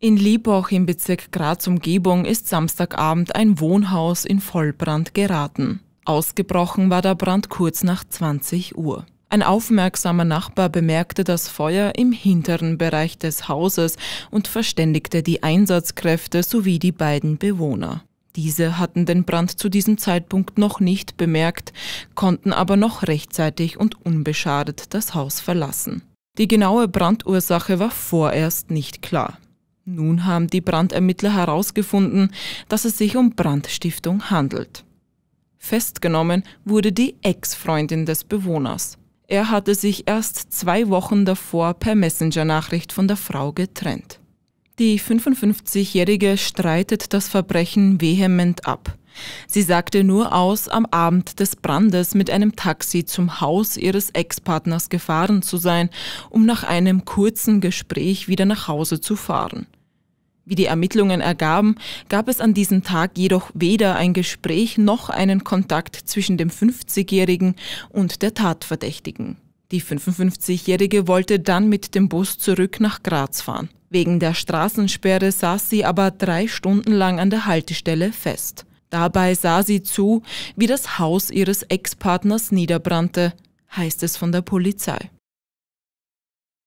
In Liebach im Bezirk Graz Umgebung ist Samstagabend ein Wohnhaus in Vollbrand geraten. Ausgebrochen war der Brand kurz nach 20 Uhr. Ein aufmerksamer Nachbar bemerkte das Feuer im hinteren Bereich des Hauses und verständigte die Einsatzkräfte sowie die beiden Bewohner. Diese hatten den Brand zu diesem Zeitpunkt noch nicht bemerkt, konnten aber noch rechtzeitig und unbeschadet das Haus verlassen. Die genaue Brandursache war vorerst nicht klar. Nun haben die Brandermittler herausgefunden, dass es sich um Brandstiftung handelt. Festgenommen wurde die Ex-Freundin des Bewohners. Er hatte sich erst zwei Wochen davor per Messenger-Nachricht von der Frau getrennt. Die 55-Jährige streitet das Verbrechen vehement ab. Sie sagte nur aus, am Abend des Brandes mit einem Taxi zum Haus ihres Ex-Partners gefahren zu sein, um nach einem kurzen Gespräch wieder nach Hause zu fahren. Wie die Ermittlungen ergaben, gab es an diesem Tag jedoch weder ein Gespräch noch einen Kontakt zwischen dem 50-Jährigen und der Tatverdächtigen. Die 55-Jährige wollte dann mit dem Bus zurück nach Graz fahren. Wegen der Straßensperre saß sie aber drei Stunden lang an der Haltestelle fest. Dabei sah sie zu, wie das Haus ihres Ex-Partners niederbrannte, heißt es von der Polizei.